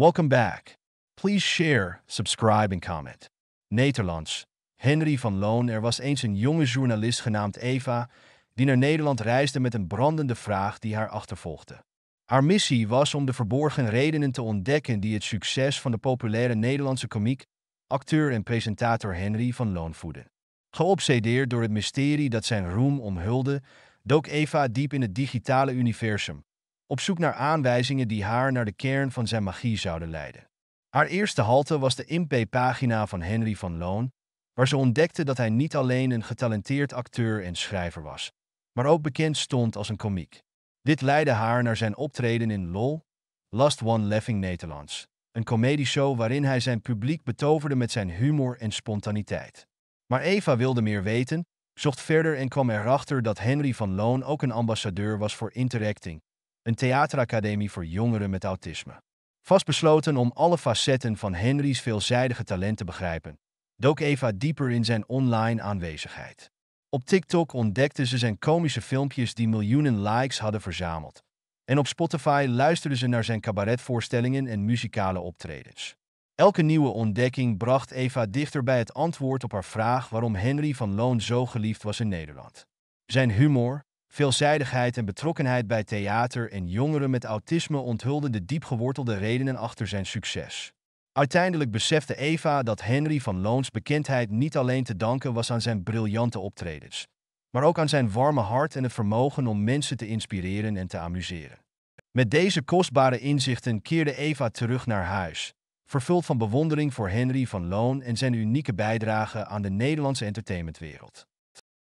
Welcome back. Please share, subscribe en comment. Nederlands. Henry van Loon. Er was eens een jonge journalist genaamd Eva die naar Nederland reisde met een brandende vraag die haar achtervolgde. Haar missie was om de verborgen redenen te ontdekken die het succes van de populaire Nederlandse komiek, acteur en presentator Henry van Loon voeden. Geobsedeerd door het mysterie dat zijn roem omhulde, dook Eva diep in het digitale universum, op zoek naar aanwijzingen die haar naar de kern van zijn magie zouden leiden. Haar eerste halte was de MP-pagina van Henry van Loon, waar ze ontdekte dat hij niet alleen een getalenteerd acteur en schrijver was, maar ook bekend stond als een komiek. Dit leidde haar naar zijn optreden in LOL, Last One Laughing Nederlands, een comedieshow waarin hij zijn publiek betoverde met zijn humor en spontaniteit. Maar Eva wilde meer weten, zocht verder en kwam erachter dat Henry van Loon ook een ambassadeur was voor interacting, een theateracademie voor jongeren met autisme. Vastbesloten om alle facetten van Henry's veelzijdige talent te begrijpen, dook Eva dieper in zijn online aanwezigheid. Op TikTok ontdekte ze zijn komische filmpjes die miljoenen likes hadden verzameld. En op Spotify luisterden ze naar zijn cabaretvoorstellingen en muzikale optredens. Elke nieuwe ontdekking bracht Eva dichter bij het antwoord op haar vraag waarom Henry van Loon zo geliefd was in Nederland. Zijn humor, Veelzijdigheid en betrokkenheid bij theater en jongeren met autisme onthulden de diepgewortelde redenen achter zijn succes. Uiteindelijk besefte Eva dat Henry van Loons bekendheid niet alleen te danken was aan zijn briljante optredens, maar ook aan zijn warme hart en het vermogen om mensen te inspireren en te amuseren. Met deze kostbare inzichten keerde Eva terug naar huis, vervuld van bewondering voor Henry van Loon en zijn unieke bijdrage aan de Nederlandse entertainmentwereld.